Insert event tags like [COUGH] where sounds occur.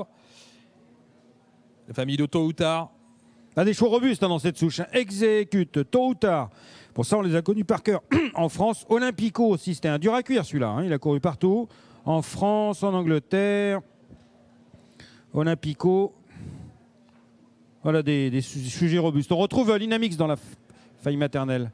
Ah la famille de tôt ou tard. a des chevaux robustes hein, dans cette souche. Hein. Exécute, tôt ou tard. Pour ça, on les a connus par cœur. [CLEARS THROAT] en France, Olympico aussi, c'était un dur à cuire celui-là. Hein. Il a couru partout. En France, en Angleterre. Olympico. Voilà des, sujets robustes. On retrouve euh, l'Inamix dans la faille maternelle.